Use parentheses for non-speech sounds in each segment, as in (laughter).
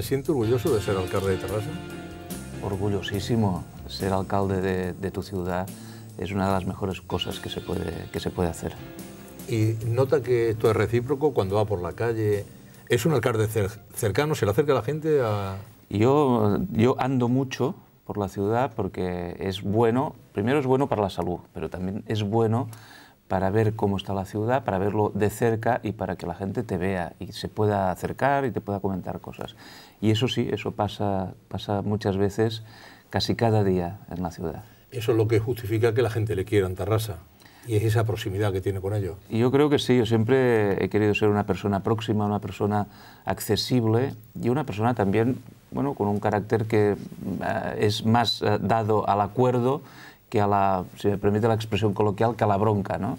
¿Se siente orgulloso de ser alcalde de Terrassa? Orgullosísimo. Ser alcalde de, tu ciudad es una de las mejores cosas que se puede, que se puede hacer. Y nota que esto es recíproco cuando va por la calle. ¿Es un alcalde cercano? ¿Se le acerca a la gente? A... Yo, yo ando mucho por la ciudad porque es bueno, primero es bueno para la salud, pero también es bueno para ver cómo está la ciudad, para verlo de cerca y para que la gente te vea y se pueda acercar y te pueda comentar cosas. Y eso sí, eso pasa, pasa muchas veces, casi cada día en la ciudad. Eso es lo que justifica que la gente le quiera en Tarrasa. Y es esa proximidad que tiene con ellos. Yo creo que sí, yo siempre he querido ser una persona próxima, una persona accesible y una persona también bueno, con un carácter que eh, es más eh, dado al acuerdo que a la, si me permite la expresión coloquial, que a la bronca. ¿no?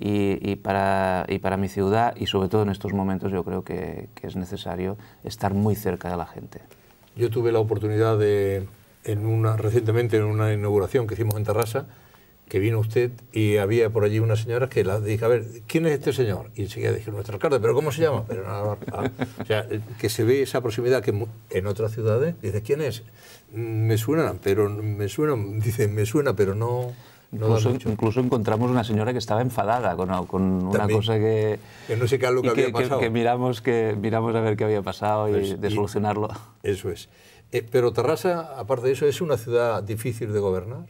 y, para, y para mi ciudad y sobre todo en estos momentos yo creo que, es necesario estar muy cerca de la gente. Yo tuve la oportunidad de, en una, recientemente en una inauguración que hicimos en Terrassa, que vino usted y había por allí una señora que le dije, a ver, ¿quién es este señor? Y enseguida dije, nuestro alcalde, ¿pero cómo se llama? Pero nada, o sea, que se ve esa proximidad que en otras ciudades, dice, ¿quién es? Mm, me suena, pero me suena, dice, me suena, pero no... Incluso, incluso, encontramos una señora que estaba enfadada con, una cosa que... Que no sé qué miramos, que miramos a ver qué había pasado y pues, de solucionarlo. Eso es. Eh, pero Terrassa, aparte de eso, ¿es una ciudad difícil de gobernar?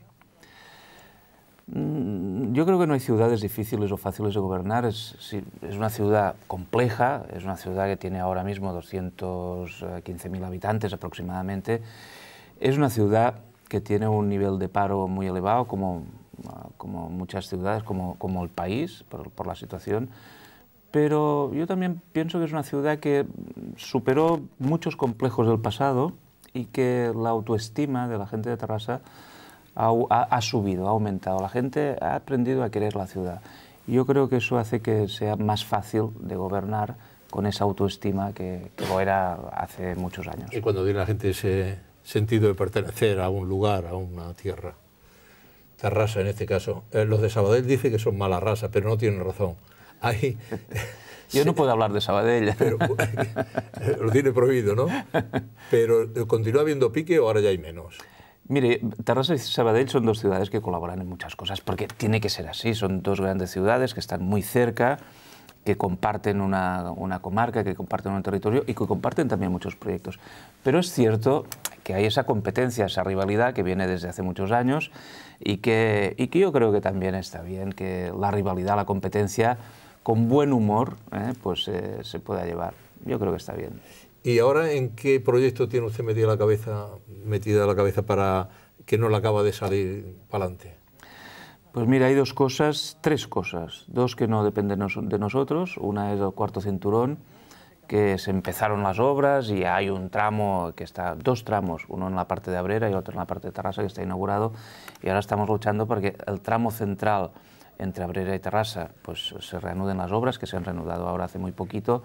Mm, yo creo que no hay ciudades difíciles o fáciles de gobernar. Es, es una ciudad compleja, es una ciudad que tiene ahora mismo 215.000 habitantes aproximadamente. Es una ciudad que tiene un nivel de paro muy elevado, como como muchas ciudades, como, como el país, por, la situación, pero yo también pienso que es una ciudad que superó muchos complejos del pasado y que la autoestima de la gente de Terrassa ha, subido, ha aumentado. La gente ha aprendido a querer la ciudad. Yo creo que eso hace que sea más fácil de gobernar con esa autoestima que, que lo era hace muchos años. Y cuando tiene la gente ese sentido de pertenecer a un lugar, a una tierra raza en este caso. Eh, los de Sabadell dicen que son mala raza, pero no tienen razón. Yo (laughs) no puedo hablar de Sabadell. (laughs) Eh, lo tiene prohibido, ¿no? Pero eh, continúa habiendo pique o ahora ya hay menos. Mire, Tarrasa y Sabadell son dos ciudades que colaboran en muchas cosas, porque tiene que ser así. Son dos grandes ciudades que están muy cerca, que comparten una, una comarca, que comparten un territorio y que comparten también muchos proyectos. Pero es cierto que hay esa competencia, esa rivalidad que viene desde hace muchos años y que, yo creo que también está bien que la rivalidad, la competencia, con buen humor, eh, pues eh, se pueda llevar. Yo creo que está bien. ¿Y ahora en qué proyecto tiene usted metida la cabeza, metida la cabeza para que no le acaba de salir para adelante? Pues mira, hay dos cosas, tres cosas. Dos que no dependen de nosotros. Una es el cuarto cinturón que se empezaron las obras y hay un tramo que está, dos tramos, uno en la parte de Abrera y otro en la parte de Terrassa que está inaugurado y ahora estamos luchando porque el tramo central entre Abrera y Terrassa pues se reanuden las obras que se han reanudado ahora hace muy poquito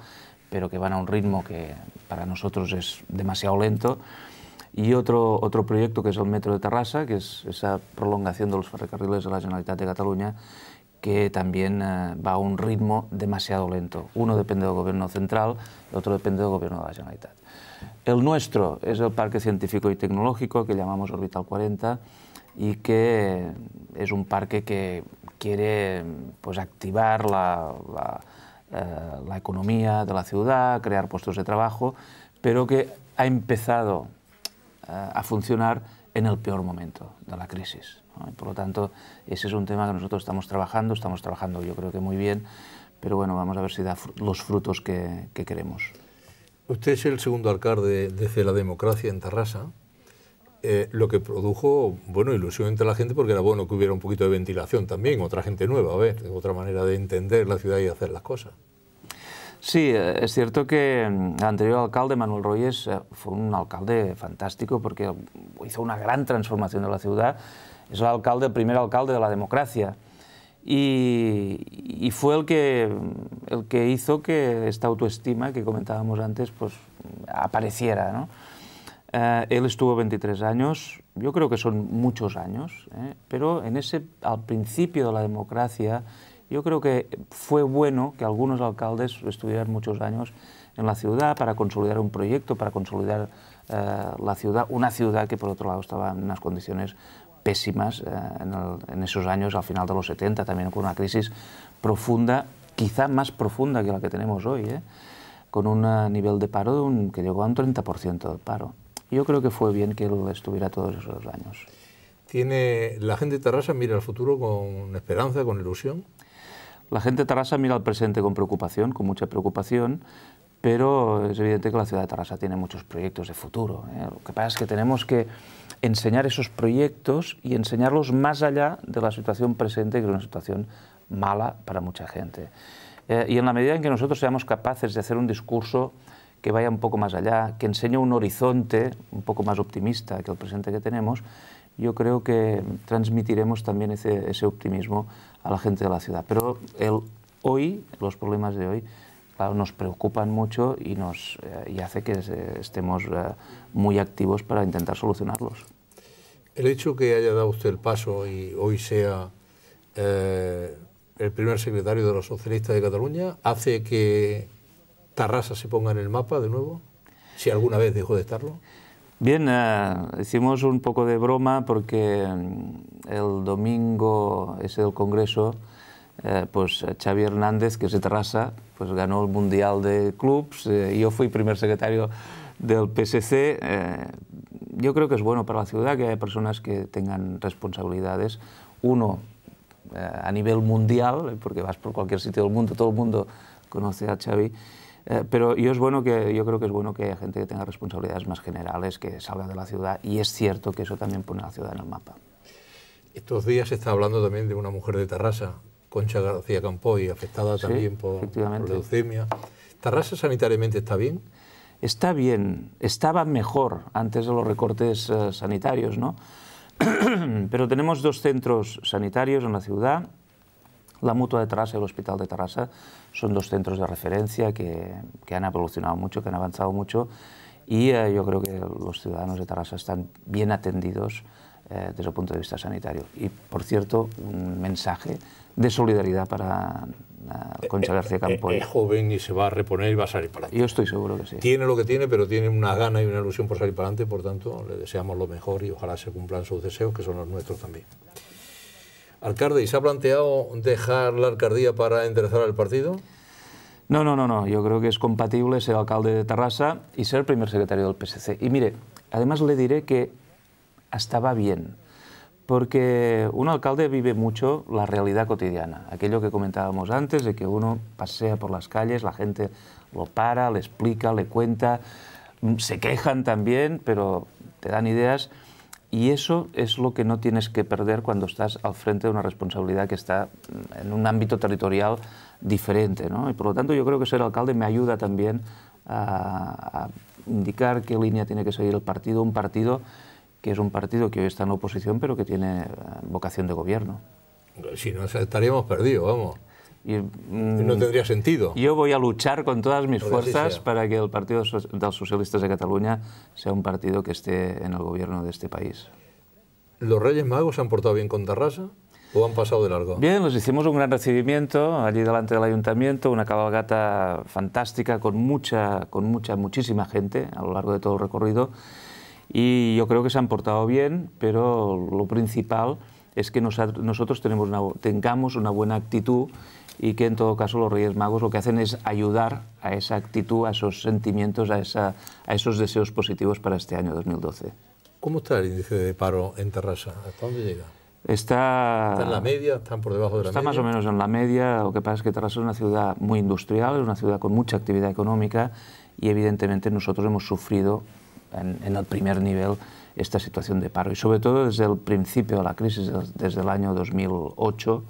pero que van a un ritmo que para nosotros es demasiado lento y otro, otro proyecto que es el Metro de Terrassa, que es esa prolongación de los ferrocarriles de la Generalitat de Cataluña, que también eh, va a un ritmo demasiado lento. Uno depende del gobierno central, el otro depende del gobierno de la Generalitat. El nuestro es el Parque Científico y Tecnológico, que llamamos Orbital 40, y que eh, es un parque que quiere pues, activar la, eh, la, economía de la ciudad, crear puestos de trabajo, pero que ha empezado a funcionar en el peor momento de la crisis. Por lo tanto, ese es un tema que nosotros estamos trabajando, estamos trabajando yo creo que muy bien, pero bueno, vamos a ver si da los frutos que, queremos. Usted es el segundo alcalde desde la democracia en Tarrasa, eh, lo que produjo bueno, ilusión entre la gente porque era bueno que hubiera un poquito de ventilación también, otra gente nueva, a ver, otra manera de entender la ciudad y hacer las cosas. Sí, eh, es cierto que el mm, anterior alcalde, Manuel Royes, eh, fue un alcalde fantástico porque hizo una gran transformación de la ciudad es el alcalde, primer alcalde de la democracia. Y, fue el que, el que hizo que esta autoestima que comentábamos antes pues, apareciera. Eh, él estuvo 23 años, yo creo que son muchos años, eh, pero en ese, al principio de la democracia yo creo que fue bueno que algunos alcaldes estuvieran muchos años en la ciudad para consolidar un proyecto, para consolidar eh, la ciudad, una ciudad que por otro lado estaba en unas condiciones pésimas eh, en, esos años, al final de los 70, también con una crisis profunda, quizá más profunda que la que tenemos hoy, eh, con un eh, nivel de paro que llegó a un 30% de paro. Yo creo que fue bien que él estuviera todos esos años. ¿Tiene la gente de mira al futuro con esperanza, con ilusión? La gente de mira al presente con preocupación, con mucha preocupación, pero es evidente que la ciudad de Tarrasa tiene muchos proyectos de futuro. ¿eh? Lo que pasa es que tenemos que enseñar esos proyectos y enseñarlos más allá de la situación presente, que es una situación mala para mucha gente. Eh, y en la medida en que nosotros seamos capaces de hacer un discurso que vaya un poco más allá, que enseñe un horizonte un poco más optimista que el presente que tenemos, yo creo que transmitiremos también ese, ese optimismo a la gente de la ciudad. Pero el hoy, los problemas de hoy, nos preocupan mucho y, nos, eh, y hace que estemos eh, muy activos para intentar solucionarlos. El hecho que haya dado usted el paso y hoy sea eh, el primer secretario de los socialistas de Cataluña, ¿hace que Tarrasa se ponga en el mapa de nuevo? Si alguna vez dejó de estarlo. Bien, hicimos un poco de broma porque mm, el domingo es el Congreso eh, pues eh, Xavi Hernández, que es de Terrassa, pues ganó el Mundial de Clubs, yo eh, fui primer secretario del PSC. yo creo que es bueno para la ciudad que haya personas que tengan responsabilidades. Uno, a nivel mundial, porque vas por cualquier sitio del mundo, todo el mundo conoce a Xavi, pero yo, es bueno que, yo creo que es bueno que haya gente que tenga responsabilidades más generales, que salga de la ciudad, y es cierto que eso también pone a la ciudad en el mapa. Estos días se está hablando también de una mujer de Terrassa, Concha García Campoy, afectada también por, leucemia. ¿Tarrasa sanitariamente está bien? Está bien, estaba mejor antes de los recortes eh, sanitarios, ¿no? (clears throat) Pero tenemos dos centros sanitarios en la ciudad, la Mutua de Tarrasa y el Hospital de Tarrasa. Son dos centros de referencia que, han evolucionado mucho, que han avanzado mucho y eh, yo creo que los ciudadanos de Tarrasa están bien atendidos eh, desde el punto de vista sanitario. Y, por cierto, un mensaje de solidaridad para ah, Concha eh, García eh, Campoy. Es joven y se va a reponer y va a salir para adelante. Yo estoy seguro que sí. Tiene lo que tiene, pero tiene una gana y una ilusión por salir para adelante, por tanto, le deseamos lo mejor y ojalá se cumplan sus deseos, que son los nuestros también. Alcalde, ¿y se ha planteado dejar la alcaldía para enderezar al partido? No, no, no, no. Yo creo que es compatible ser alcalde de Terrassa y ser primer secretario del PSC. Y mire, además le diré que hasta va bien porque un alcalde vive mucho la realidad cotidiana, aquello que comentábamos antes, de que uno pasea por las calles, la gente lo para, le explica, le cuenta, mm, se quejan también, pero te dan ideas. Y eso es lo que no tienes que perder cuando estás al frente de una responsabilidad que está mm, en un ámbito territorial diferente. Y por lo tanto yo creo que ser alcalde me ayuda también a, a indicar qué línea tiene que seguir el partido, un partido que es un partido que hoy está en oposición, pero que tiene eh, vocación de gobierno. Si no, estaríamos perdidos, vamos. no mm, tendría sentido. Yo voy a luchar con todas mis fuerzas para que el Partido de los Socialistas de Cataluña sea un partido que esté en el gobierno de este país. ¿Los Reyes Magos se han portado bien con Tarrasa? ¿O han pasado de largo? Bien, nos pues hicimos un gran recibimiento allí delante del ayuntamiento, una cabalgata fantástica con mucha, con mucha, muchísima gente a lo largo de todo el recorrido y yo creo que se han portado bien, pero lo principal es que nosotros tenemos tengamos una buena actitud y que en todo caso los Reyes Magos lo que hacen es ayudar a esa actitud, a esos sentimientos, a, a esos deseos positivos para este año 2012. ¿Cómo está el índice de paro en Terrassa? ¿Hasta dónde llega? Está, ¿Está en la media? ¿Están por debajo de la media? Está más o menos en la media. Lo que pasa es que Terrassa es una ciudad muy industrial, es una ciudad con mucha actividad económica y evidentemente nosotros hemos sufrido en, el primer nivel esta situación de paro. Y sobre todo desde el principio de la crisis, desde el año 2008,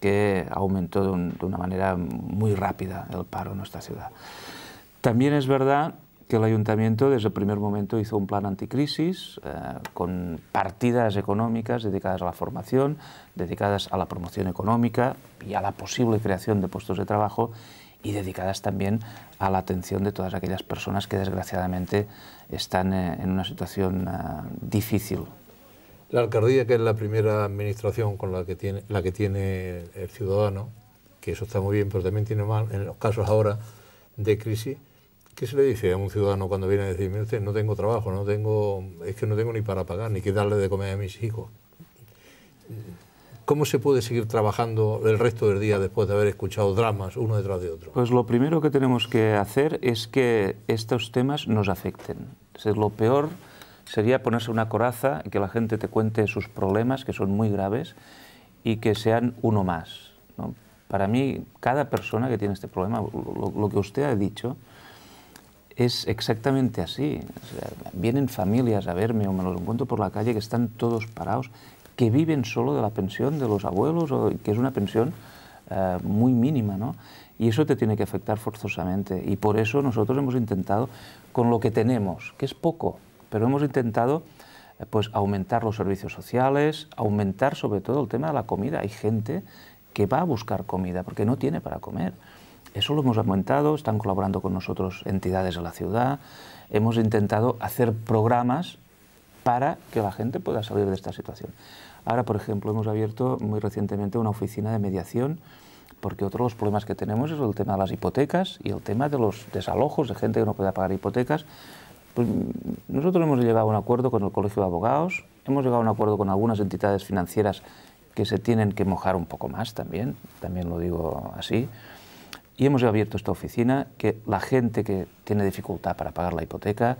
que aumentó de, una manera muy rápida el paro en nuestra ciudad. También es verdad que el ayuntamiento desde el primer momento hizo un plan anticrisis eh, con partidas económicas dedicadas a la formación, dedicadas a la promoción económica y a la posible creación de puestos de trabajo y dedicadas también a la atención de todas aquellas personas que desgraciadamente están eh, en una situación eh, difícil. La alcaldía, que es la primera administración con la que tiene, la que tiene el ciudadano, que eso está muy bien, pero también tiene mal, en los casos ahora de crisis, ¿qué se le dice a un ciudadano cuando viene a decirme, no tengo trabajo, no tengo, es que no tengo ni para pagar, ni que darle de comer a mis hijos? ¿Cómo se puede seguir trabajando el resto del día después de haber escuchado dramas uno detrás de otro? Pues lo primero que tenemos que hacer es que estos temas nos afecten lo peor sería ponerse una coraza y que la gente te cuente sus problemas, que son muy graves, y que sean uno más. Para mí, cada persona que tiene este problema, lo, que usted ha dicho, es exactamente así. vienen familias a verme o me los encuentro por la calle que están todos parados, que viven solo de la pensión de los abuelos, o, que es una pensión eh, muy mínima, ¿no? y eso te tiene que afectar forzosamente. Y por eso nosotros hemos intentado, con lo que tenemos, que es poco, pero hemos intentado eh, pues, aumentar los servicios sociales, aumentar sobre todo el tema de la comida. Hay gente que va a buscar comida porque no tiene para comer. Eso lo hemos aumentado, están colaborando con nosotros entidades de la ciudad, hemos intentado hacer programas para que la gente pueda salir de esta situación. Ahora, por ejemplo, hemos abierto muy recientemente una oficina de mediación porque otro de los problemas que tenemos es el tema de las hipotecas y el tema de los desalojos de gente que no puede pagar hipotecas. Pues nosotros hemos llegado a un acuerdo con el Colegio de Abogados, hemos llegado a un acuerdo con algunas entidades financieras que se tienen que mojar un poco más también, también lo digo así, y hemos abierto esta oficina que la gente que tiene dificultad para pagar la hipoteca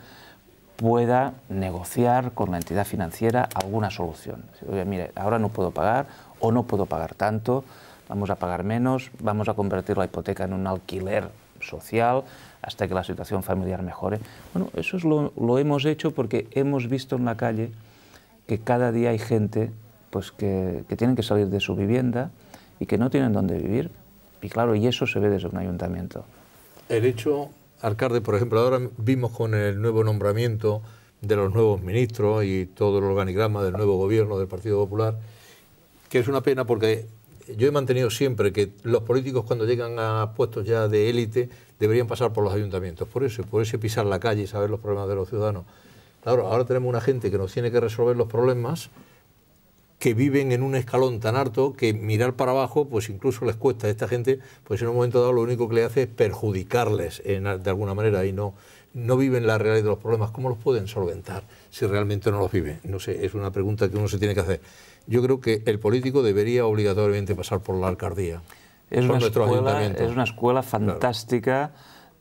pueda negociar con la entidad financiera alguna solución. Oye, mire, ahora no puedo pagar o no puedo pagar tanto, vamos a pagar menos, vamos a convertir la hipoteca en un alquiler social hasta que la situación familiar mejore. Bueno, eso es lo, hemos hecho porque hemos visto en la calle que cada día hay gente pues, que, que tienen que salir de su vivienda y que no tienen dónde vivir. Y claro, y eso se ve desde un ayuntamiento. El hecho, alcalde, por ejemplo, ahora vimos con el nuevo nombramiento de los nuevos ministros y todo el organigrama del nuevo gobierno del Partido Popular, que es una pena porque yo he mantenido siempre que los políticos cuando llegan a puestos ya de élite deberían pasar por los ayuntamientos, por eso, por ese pisar la calle y saber los problemas de los ciudadanos. Claro, ahora tenemos una gente que nos tiene que resolver los problemas, que viven en un escalón tan alto que mirar para abajo, pues incluso les cuesta a esta gente, pues en un momento dado lo único que le hace es perjudicarles de alguna manera y no, no viven la realidad de los problemas, ¿cómo los pueden solventar si realmente no los viven? No sé, es una pregunta que uno se tiene que hacer. Yo creo que el político debería obligatoriamente pasar por la alcaldía. Es, una escuela, fantástica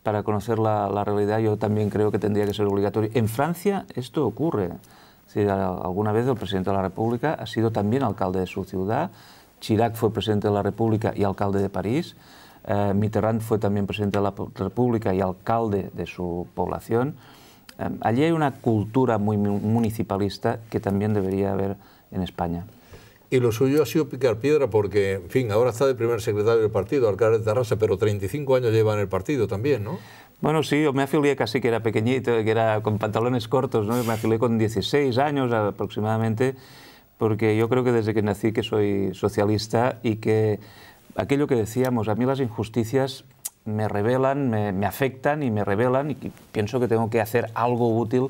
para conocer la, la, realidad. Yo también creo que tendría que ser obligatorio. En Francia esto ocurre. Si alguna vez el presidente de la República ha sido también alcalde de su ciudad. Chirac fue presidente de la República y alcalde de París. Eh, Mitterrand fue también presidente de la República y alcalde de su población. Eh, allí hay una cultura muy municipalista que también debería haber en España. Y lo suyo ha sido picar piedra porque, en fin, ahora está de primer secretario del partido, alcalde de Terrassa, pero 35 años lleva en el partido también, ¿no? Bueno, sí, yo me afilié casi que era pequeñito, que era con pantalones cortos, ¿no? Me afilié con 16 años aproximadamente, porque yo creo que desde que nací que soy socialista y que aquello que decíamos, a mí las injusticias me revelan, me, afectan y me revelan y pienso que tengo que hacer algo útil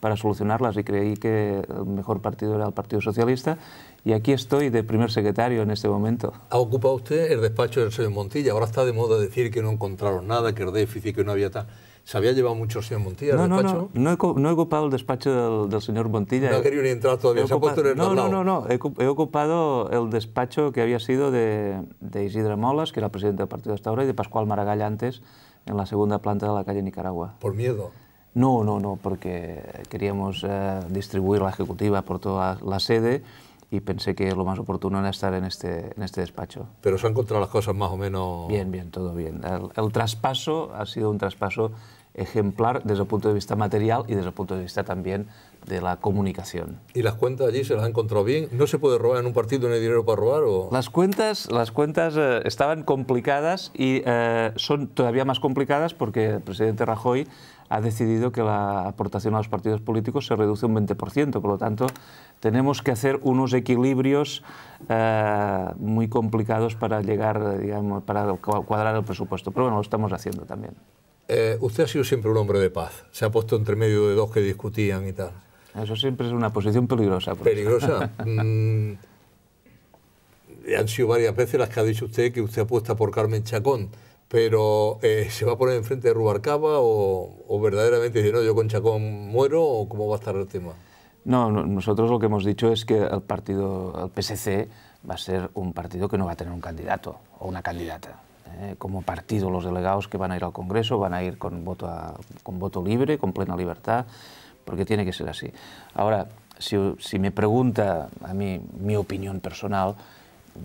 para solucionarlas y creí que el mejor partido era el Partido Socialista y aquí estoy de primer secretario en este momento. Ha ocupado usted el despacho del señor Montilla, ahora está de de decir que no encontraron nada, que el déficit, que no había tal se había llevado mucho el señor Montilla. No, no, no, no, he, no he, ocupado el despacho del, señor Montilla. No ha querido ni entrar todavía, se ha puesto no, no, no, no, he, ocupado el despacho que había sido de, de, Isidra Molas, que era presidente del partido hasta ahora, y de Pascual Maragall antes, en la segunda planta de la calle Nicaragua. ¿Por miedo? No, no, no, porque queríamos eh, distribuir la ejecutiva por toda la sede y pensé que lo más oportuno era estar en este, en este despacho. Pero se han encontrado las cosas más o menos... Bien, bien, todo bien. El, traspaso ha sido un traspaso ejemplar desde el punto de vista material y desde el punto de vista también de la comunicación. ¿Y las cuentas allí se las han encontrado bien? ¿No se puede robar en un partido ni dinero para robar? O... Las cuentas, las cuentas eh, estaban complicadas y eh, son todavía más complicadas porque el presidente Rajoy ha decidido que la aportación a los partidos políticos se reduce un 20%. Por lo tanto, tenemos que hacer unos equilibrios eh, muy complicados para llegar, digamos, para cuadrar el presupuesto. Pero bueno, lo estamos haciendo también. Eh, usted ha sido siempre un hombre de paz. Se ha puesto entre medio de dos que discutían y tal. Eso siempre es una posición peligrosa. ¿Peligrosa? (laughs) Mm, han sido varias veces las que ha dicho usted que usted apuesta por Carmen Chacón pero eh, ¿se va a poner enfrente de Rubarcaba o, verdaderamente dice, no, yo con Chacón muero o cómo va a estar el tema? No, nosotros lo que hemos dicho es que el partido, el PSC, va a ser un partido que no va a tener un candidato o una candidata. Eh, como partido, los delegados que van a ir al Congreso van a ir con voto, con voto libre, con plena libertad, porque tiene que ser así. Ahora, si, si me pregunta a mí mi opinión personal,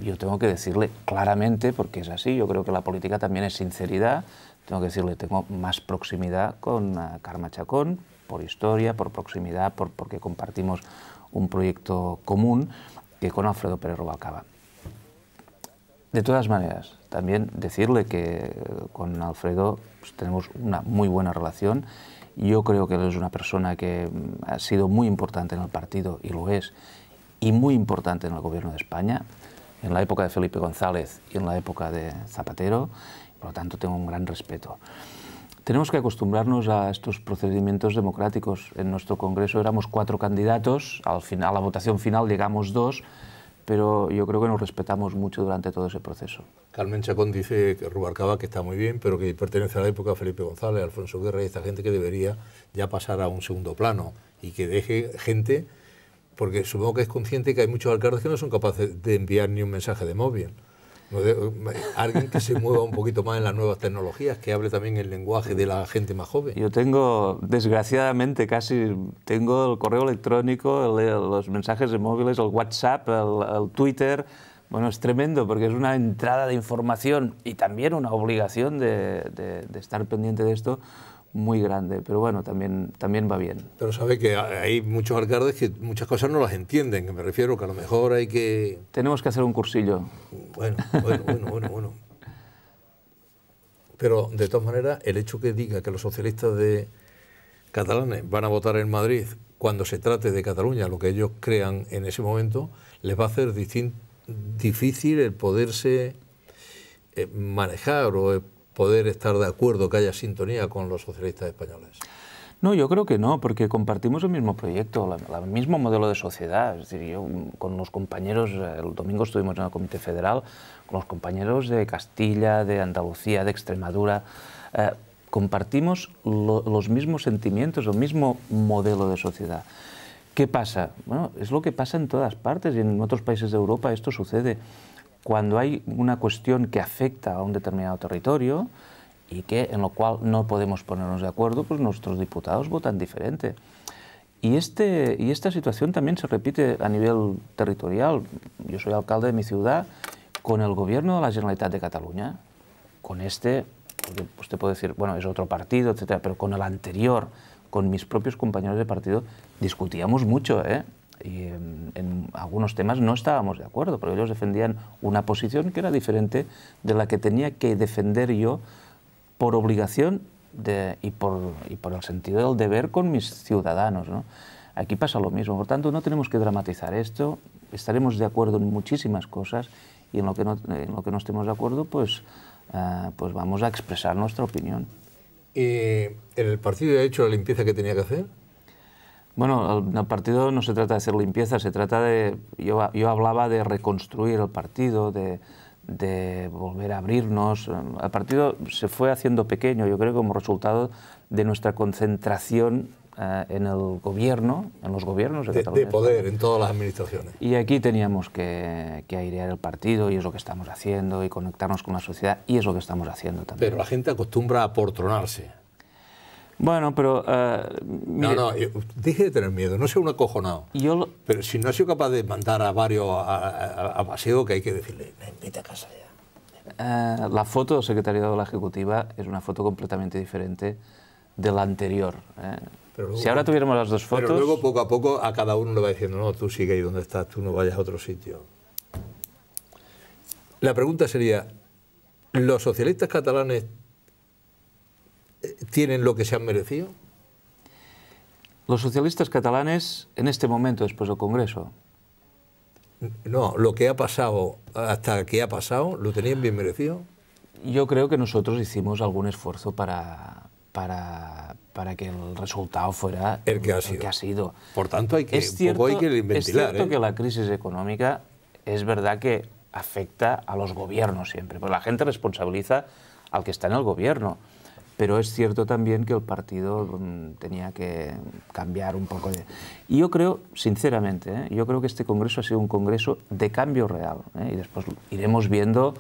yo tengo que decirle claramente, porque es así, yo creo que la política también es sinceridad, tengo que decirle, tengo más proximidad con uh, Chacón, por historia, por proximidad, porque compartimos un proyecto común, que con Alfredo Pérez Rubalcaba. De todas maneras, también decirle que eh, con Alfredo pues, tenemos una muy buena relación. Yo creo que él es una persona que mm, ha sido muy importante en el partido, y lo es, y muy importante en el gobierno de España en la época de Felipe González y en la época de Zapatero, por lo tanto tengo un gran respeto. Tenemos que acostumbrarnos a estos procedimientos democráticos. En nuestro Congreso éramos cuatro candidatos, al final, a la votación final llegamos dos, pero yo creo que nos respetamos mucho durante todo ese proceso. Carmen Chacón dice que Rubalcaba que está muy bien, pero que pertenece a la época de Felipe González, Alfonso Guerra y esta gente que debería ya pasar a un segundo plano y que deje gente porque supongo que es consciente que hay muchos alcaldes que no son capaces de enviar ni un mensaje de móvil. Alguien que se mueva un poquito más en las nuevas tecnologías, que hable también el lenguaje de la gente más joven. Yo tengo, desgraciadamente, casi tengo el correo electrónico, los mensajes de móviles, el WhatsApp, el, Twitter. Bueno, es tremendo porque es una entrada de información y también una obligación de, de estar pendiente de esto muy grande, pero bueno, también, también va bien. Pero sabe que hay muchos alcaldes que muchas cosas no las entienden, que me refiero que a lo mejor hay que... Tenemos que hacer un cursillo. Bueno, bueno, bueno, bueno, Pero de todas maneras, el hecho que diga que los socialistas de catalanes van a votar en Madrid cuando se trate de Cataluña, lo que ellos crean en ese momento, les va a hacer difícil el poderse eh, manejar o eh, poder estar de acuerdo, que haya sintonía con los socialistas españoles? No, yo creo que no, porque compartimos el mismo proyecto, el mismo modelo de sociedad. Es decir, yo mm, con los compañeros, eh, el domingo estuvimos en el Comité Federal, con los compañeros de Castilla, de Andalucía, de Extremadura, eh, compartimos los mismos sentimientos, el mismo modelo de sociedad. ¿Qué pasa? Bueno, es lo que pasa en todas partes y en otros países de Europa esto sucede cuando hay una cuestión que afecta a un determinado territorio y que en lo cual no podemos ponernos de acuerdo, pues nuestros diputados votan diferente. Y, este, y esta situación también se repite a nivel territorial. Yo soy alcalde de mi ciudad con el gobierno de la Generalitat de Cataluña, con este, usted puede decir, bueno, es otro partido, etcétera, pero con el anterior, con mis propios compañeros de partido, discutíamos mucho, ¿eh? y em, en algunos temas no estábamos de acuerdo, porque ellos defendían una posición que era diferente de la que tenía que defender yo por obligación de, y, por, por, el sentido del deber con mis ciudadanos. Aquí pasa lo mismo, por tanto no tenemos que dramatizar esto, estaremos de acuerdo en muchísimas cosas y en lo que no, en lo que no estemos de acuerdo, pues, ah, pues vamos a expresar nuestra opinión. ¿Y eh, el partido ha hecho la limpieza que tenía que hacer? Bueno, el partido no se trata de hacer limpieza, se trata de, yo, yo hablaba de reconstruir el partido, de, volver a abrirnos. El partido se fue haciendo pequeño, yo creo, como resultado de nuestra concentración eh, en el gobierno, en los gobiernos de, de, poder, en todas las administraciones. Y aquí teníamos que, airear el partido, y es lo que estamos haciendo, y conectarnos con la sociedad, y es lo que estamos haciendo también. Pero la gente acostumbra a portronarse, bueno, pero... Eh, no, no, eh, dije de tener miedo, no sea un acojonado. Pero si no ha sido capaz de mandar a varios a, paseo, que hay que decirle, me a casa ya. Eh, la foto del secretario de la Ejecutiva es una foto completamente diferente de la anterior. si ahora tuviéramos las dos fotos... Pero luego, poco a poco, a cada uno le va diciendo, no, tú sigue ahí donde estás, tú no vayas a otro sitio. La pregunta sería, ¿los socialistas catalanes tienen lo que se han merecido? Los socialistas catalanes en este momento, después del Congreso. No, lo que ha pasado hasta que ha pasado, ¿lo tenían bien merecido? Yo creo que nosotros hicimos algún esfuerzo para, para, que el resultado fuera el que ha, sido. Por tanto, hay que, es cierto, que Es cierto ¿eh? que la crisis económica es verdad que afecta a los gobiernos siempre, porque la gente responsabiliza al que está en el gobierno pero es cierto también que el partido mm, tenía que cambiar un poco. Y yo creo, sinceramente, ¿eh? yo creo que este Congreso ha sido un Congreso de cambio real. ¿eh? Y después iremos viendo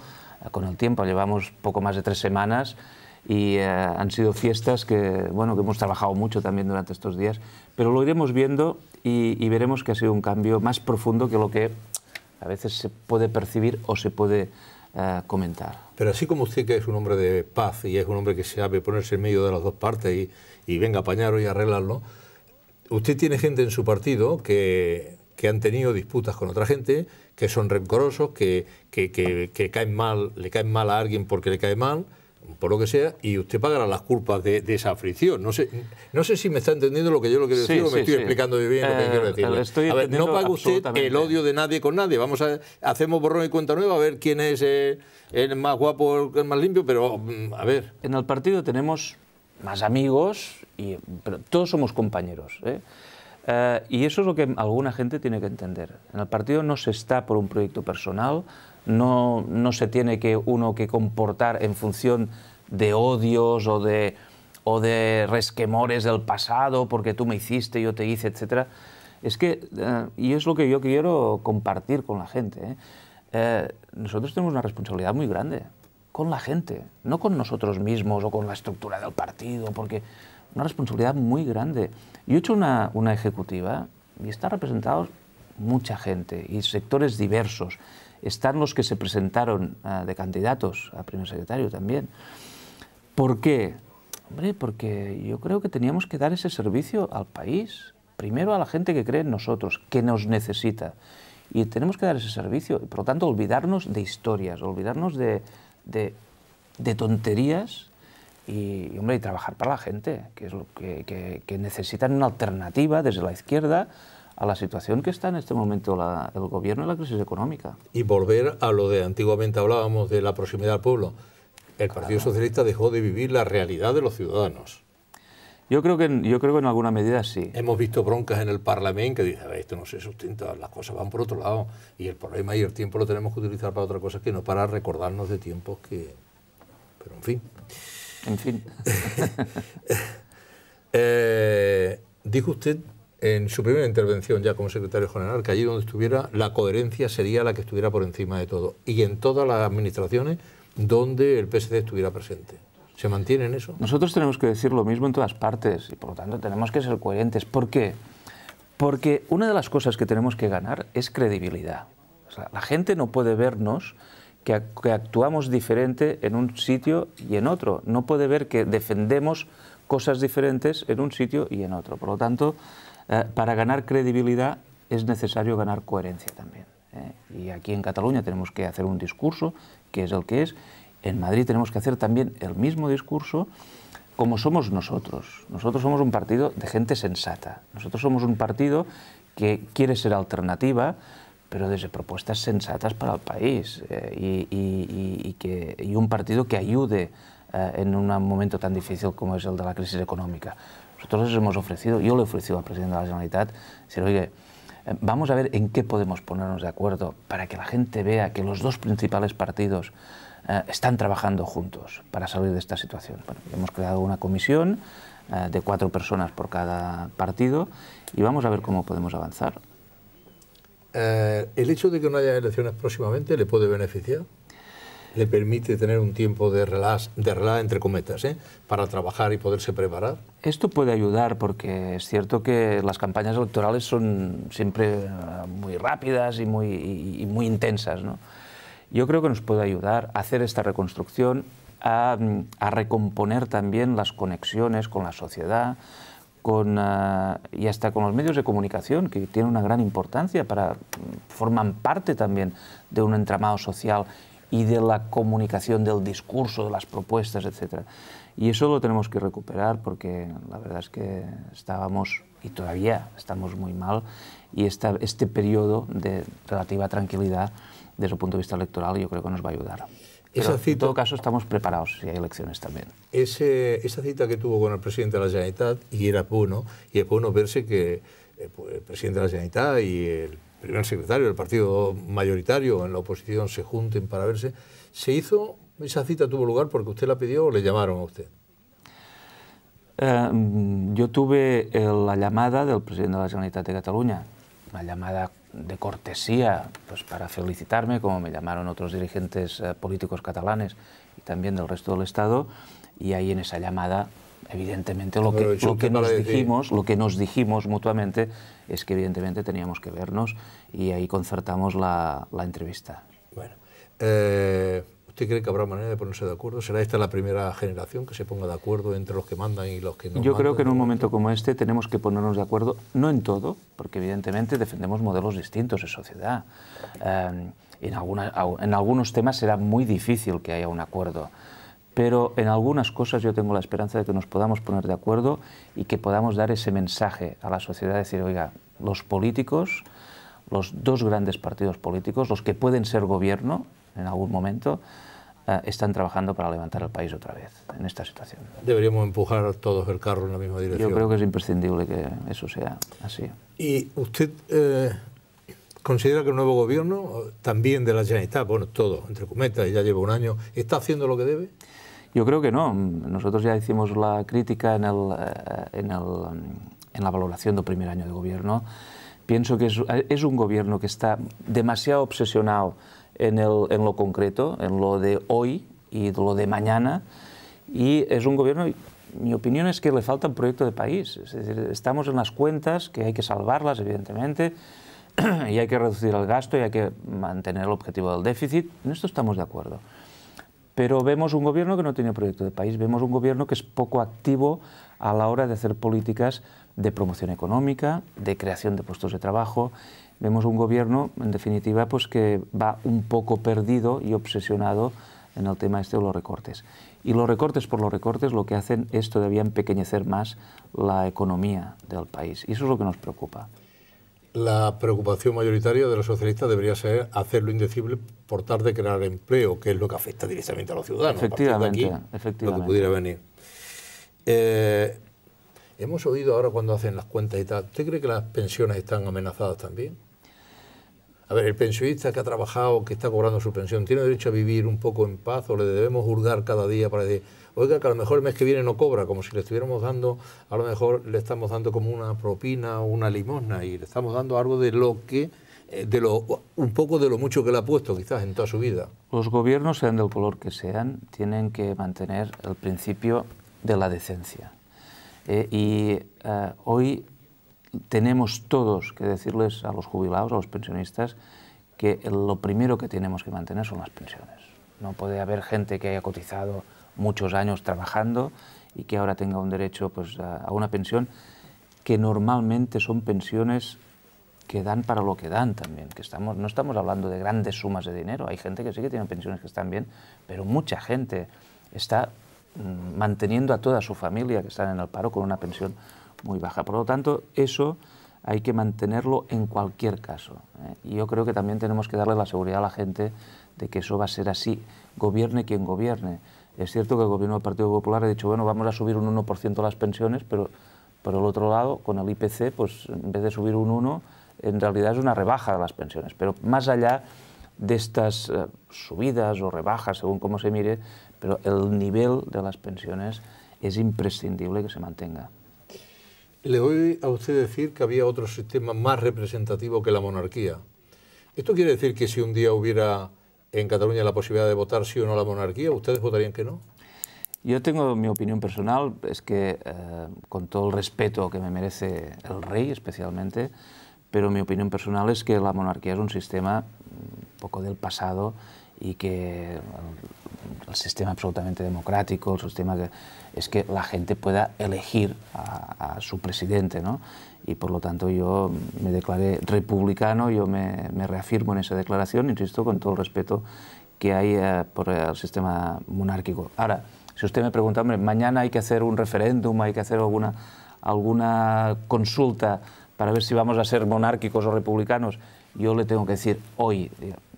eh, con el tiempo, llevamos poco más de tres semanas y han sido fiestas que, bueno, que hemos trabajado mucho también durante estos días, pero lo iremos viendo y, y veremos que ha sido un cambio más profundo que lo que a veces se puede percibir o se puede comentar. Pero así como usted que es un hombre de paz y es un hombre que sabe ponerse en medio de las dos partes y, venga a apañarlo y arreglarlo, usted tiene gente en su partido que, han tenido disputas con otra gente, que son rencorosos, que, caen mal, le caen mal a alguien porque le cae mal por lo que sea, y usted pagará las culpas de, esa fricción. No sé, no sé si me está entendiendo lo que yo lo quiero decir o me estoy explicando bien lo que eh, quiero decir. no paga usted el odio de nadie con nadie. Vamos a hacemos borrón y cuenta nueva, a ver quién es eh, el más guapo, el más limpio, pero mm, a ver. En el partido tenemos más amigos, y, pero todos somos compañeros. ¿eh? y eso es lo que alguna gente tiene que entender. En el partido no se está por un proyecto personal, no, se tiene que uno que comportar en función de odios o de, o resquemores del pasado, porque tú me hiciste, yo te hice, etc. Es que, eh, y es lo que yo quiero compartir con la gente, ¿eh? Eh, nosotros tenemos una responsabilidad muy grande con la gente, no con nosotros mismos o con la estructura del partido, porque una responsabilidad muy grande. Yo he hecho una, una ejecutiva y está representado mucha gente y sectores diversos están los que se presentaron ah, de candidatos a primer secretario también. ¿Por qué? Hombre, porque yo creo que teníamos que dar ese servicio al país, primero a la gente que cree en nosotros, que nos necesita. Y tenemos que dar ese servicio. Por lo tanto, olvidarnos de historias, olvidarnos de, de, tonterías y, hombre, y trabajar para la gente, que es lo que, que, que necesitan una alternativa desde la izquierda a la situación que está en este momento el gobierno y la crisis económica. Y volver a lo de antiguamente hablábamos de la proximidad al pueblo. El Partido Socialista dejó de vivir la realidad de los ciudadanos. Yo creo, que en, yo creo en alguna medida sí. Hemos visto broncas en el Parlamento que dicen, esto no se sustenta, las cosas van por otro lado y el problema y el tiempo lo tenemos que utilizar para otra cosa que no para recordarnos de tiempos que... Pero en fin. En fin. (laughs) Eh, dijo usted en su primera intervención ya como secretario general que allí donde estuviera la coherencia sería la que estuviera por encima de todo y en todas las administraciones donde el PSD estuviera presente. ¿Se mantiene en eso? Nosotros tenemos que decir lo mismo en todas partes y por lo tanto tenemos que ser coherentes. ¿Por qué? Porque una de las cosas que tenemos que ganar es credibilidad. la gente no puede vernos que, que actuamos diferente en un sitio y en otro. No puede ver que defendemos cosas diferentes en un sitio y en otro. Por lo tanto, eh, para ganar credibilidad es necesario ganar coherencia también. Eh. Y aquí en Cataluña tenemos que hacer un discurso, que es el que es. En Madrid tenemos que hacer también el mismo discurso como somos nosotros. Nosotros somos un partido de gente sensata. Nosotros somos un partido que quiere ser alternativa, pero desde propuestas sensatas para el país eh, y, un partido que ayude en un momento tan difícil como es el de la crisis económica. Nosotros les hemos ofrecido, yo le he ofrecido al presidente de la Generalitat, decir, oye, eh, vamos a ver en qué podemos ponernos de acuerdo para que la gente vea que los dos principales partidos eh, están trabajando juntos para salir de esta situación. hemos creado una comisión eh, de cuatro personas por cada partido y vamos a ver cómo podemos avanzar. ¿El hecho de que no haya elecciones próximamente le puede beneficiar? le permite tener un tiempo de relax, de entre cometas, ¿eh? para trabajar y poderse preparar? Esto puede ayudar porque es cierto que las campañas electorales son siempre eh, muy rápidas y muy, muy intensas. Yo creo que nos puede ayudar a hacer esta reconstrucción, a, recomponer también las conexiones con la sociedad, con, eh, y hasta con los medios de comunicación, que tienen una gran importancia, para, forman parte también de un entramado social y de la comunicación, del discurso, de las propuestas, etc. Y eso lo tenemos que recuperar porque la verdad es que estábamos y todavía estamos muy mal y esta, este periodo de relativa tranquilidad desde el punto de vista electoral yo creo que nos va a ayudar. Pero en todo caso estamos preparados si hay elecciones también. esa cita que tuvo con el presidente de la Generalitat y era bueno, y es bueno verse que eh, pues, el presidente de la Generalitat y el primer secretario del partido mayoritario en la oposición se junten para verse. ¿Se hizo, esa cita tuvo lugar porque usted la pidió o le llamaron a usted? Eh, yo tuve eh, la llamada del presidente de la Generalitat de Cataluña, una llamada de cortesía pues, para felicitarme, como me llamaron otros dirigentes eh, políticos catalanes y también del resto del Estado, y ahí en esa llamada evidentemente lo que, que nos dijimos, lo que nos dijimos mutuamente es que evidentemente teníamos que vernos y ahí concertamos la, entrevista. Bueno, eh, ¿usted cree que habrá manera de ponerse de acuerdo? ¿Será esta la primera generación que se ponga de acuerdo entre los que mandan y los que no? Yo creo que en un momento como este tenemos que ponernos de acuerdo, no en todo, porque evidentemente defendemos modelos distintos de sociedad. Em, en, en algunos temas será muy difícil que haya un acuerdo pero en algunas cosas yo tengo la esperanza de que nos podamos poner de acuerdo y que podamos dar ese mensaje a la sociedad, decir, oiga, los políticos, los dos grandes partidos políticos, los que pueden ser gobierno en algún momento, eh, están trabajando para levantar el país otra vez en esta situación. Deberíamos empujar todos el carro en la misma dirección. Yo creo que es imprescindible que eso sea así. ¿Y usted eh, considera que el nuevo gobierno, también de la Generalitat, bueno, todo, entre cometas, ya lleva un año, está haciendo lo que debe? Yo creo que no. Nosotros ya hicimos la crítica eh, en, el, en, la valoración del primer año de gobierno. Pienso que es, un gobierno que está demasiado obsesionado en, el, en, lo concreto, en lo de hoy y lo de mañana. Y es un gobierno, mi opinión es que le falta un proyecto de país. estamos en las cuentas, que hay que salvarlas, evidentemente, (clears throat) y hay que reducir el gasto y hay que mantener el objetivo del déficit. En esto estamos de acuerdo. Pero vemos un gobierno que no tiene proyecto de país, vemos un gobierno que es poco activo a la hora de hacer políticas de promoción económica, de creación de puestos de trabajo. Vemos un gobierno, en definitiva, pues que va un poco perdido y obsesionado en el tema este de los recortes. Y los recortes por los recortes lo que hacen es todavía empequeñecer más la economía del país. Y eso es lo que nos preocupa la preocupación mayoritaria de los socialistas debería ser hacer lo indecible por tarde de crear empleo, que es lo que afecta directamente a los ciudadanos. Efectivamente, aquí, efectivamente. Lo que pudiera venir. Eh, hemos oído ahora cuando hacen las cuentas y tal, ¿usted cree que las pensiones están amenazadas también? A ver, el pensionista que ha trabajado, que está cobrando su pensión, ¿tiene derecho a vivir un poco en paz o le debemos juzgar cada día para decir, oiga, que a lo mejor el mes que viene no cobra, como si le estuviéramos dando, a lo mejor le estamos dando como una propina o una limosna y le estamos dando algo de lo que eh, de lo, un poco de lo mucho que le ha puesto quizás en toda su vida. Los gobiernos, sean del color que sean, tienen que mantener el principio de la decencia. Eh, y eh, hoy tenemos todos que decirles a los jubilados, a los pensionistas, que lo primero que tenemos que mantener son las pensiones. No puede haber gente que haya cotizado muchos años trabajando y que ahora tenga un derecho pues, a una pensión, que normalmente son pensiones que dan para lo que dan también, que estamos, no estamos hablando de grandes sumas de dinero, hay gente que sí que tiene pensiones que están bien, pero mucha gente está mm, manteniendo a toda su familia que están en el paro con una pensión muy baja. Por lo tanto, eso hay que mantenerlo en cualquier caso. ¿eh? Y yo creo que también tenemos que darle la seguridad a la gente de que eso va a ser así, gobierne quien gobierne. Es cierto que el gobierno del Partido Popular ha dicho, bueno, vamos a subir un 1% las pensiones, pero por el otro lado, con el IPC, pues en vez de subir un 1, en realidad es una rebaja de las pensiones. Pero más allá de estas eh, subidas o rebajas, según cómo se mire, pero el nivel de las pensiones es imprescindible que se mantenga. Le oí a usted decir que había otro sistema más representativo que la monarquía. ¿Esto quiere decir que si un día hubiera en Cataluña la posibilidad de votar sí o no la monarquía, ustedes votarían que no? Yo tengo mi opinión personal, es que eh, con todo el respeto que me merece el rey especialmente, pero mi opinión personal es que la monarquía es un sistema un mm, poco del pasado y que eh, el sistema absolutamente democrático, el sistema que es que la gente pueda elegir a, su presidente, ¿no? Y por lo tanto yo me declaré republicano, yo me, reafirmo en esa declaración, insisto, con todo el respeto que hay eh, por el sistema monárquico. Ahora, si usted me pregunta, hombre, mañana hay que hacer un referéndum, hay que hacer alguna, alguna consulta para ver si vamos a ser monárquicos o republicanos, yo le tengo que decir hoy,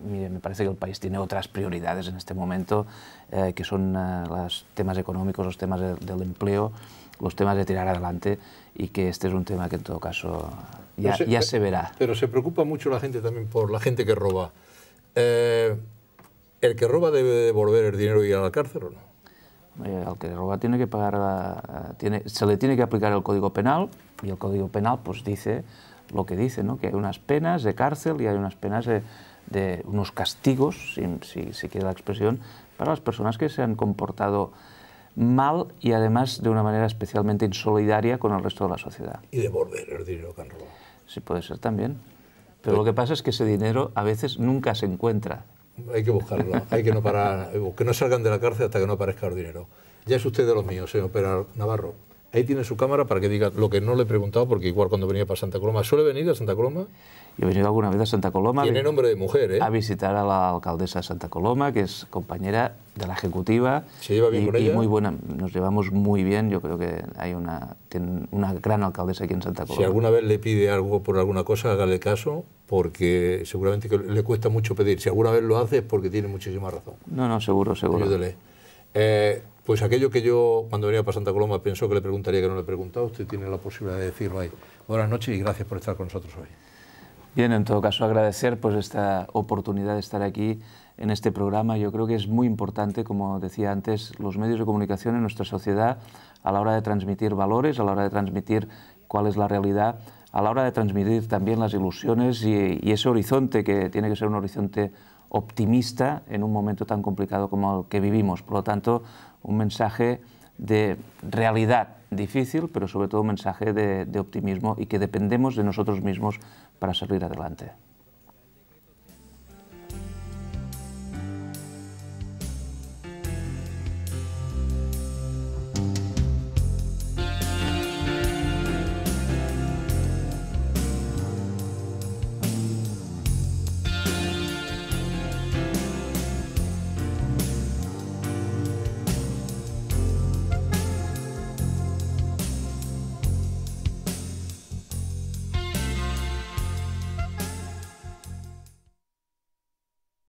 mire, me parece que el país tiene otras prioridades en este momento, eh, que son eh, los temas económicos, los temas del empleo, los temas de tirar adelante, y que este es un tema que en todo caso ya, se, verá. Pero se preocupa mucho la gente también por la gente que roba. Eh, ¿El que roba debe devolver el dinero y ir a la cárcel o no? al que roba tiene que pagar, tiene, se le tiene que aplicar el Código Penal, y el Código Penal pues dice lo que dice, ¿no? que hay unas penas de cárcel y hay unas penas de de unos castigos, si, si, la expresión, para las personas que se han comportado mal y además de una manera especialmente insolidaria con el resto de la sociedad. Y devolver el dinero que han robado. Sí, puede ser también. Pero pues lo que pasa es que ese dinero a veces nunca se encuentra. Hay que buscarlo, (laughs) hay que no parar, que no salgan de la cárcel hasta que no aparezca el dinero. Ya es usted de los míos, señor Peral Navarro. Ahí tiene su cámara para que diga lo que no le he preguntado, porque igual cuando venía para Santa Coloma, ¿suele venir a Santa Coloma? Yo he venido alguna vez a Santa Coloma. Tiene nombre de mujer, ¿eh? A visitar a la alcaldesa de Santa Coloma, que es compañera de la ejecutiva. ¿Se lleva bien y, con ella? Y muy buena, nos llevamos muy bien. Yo creo que hay una, una gran alcaldesa aquí en Santa Coloma. Si alguna vez le pide algo por alguna cosa, hágale caso, porque seguramente le cuesta mucho pedir. Si alguna vez lo hace es porque tiene muchísima razón. No, no, seguro, seguro. Ayúdele. Eh, pues aquello que yo, cuando venía para Santa Coloma, pensó que le preguntaría que no le he preguntado, usted tiene la posibilidad de decirlo ahí. Buenas noches y gracias por estar con nosotros hoy. Bien, en todo caso, agradecer pues, esta oportunidad de estar aquí en este programa. Yo creo que es muy importante, como decía antes, los medios de comunicación en nuestra sociedad a la hora de transmitir valores, a la hora de transmitir cuál es la realidad, a la hora de transmitir también las ilusiones y, y ese horizonte que tiene que ser un horizonte optimista en un momento tan complicado como el que vivimos. Por lo tanto, un mensaje de realidad difícil, pero sobre todo un mensaje de, de optimismo y que dependemos de nosotros mismos para salir adelante.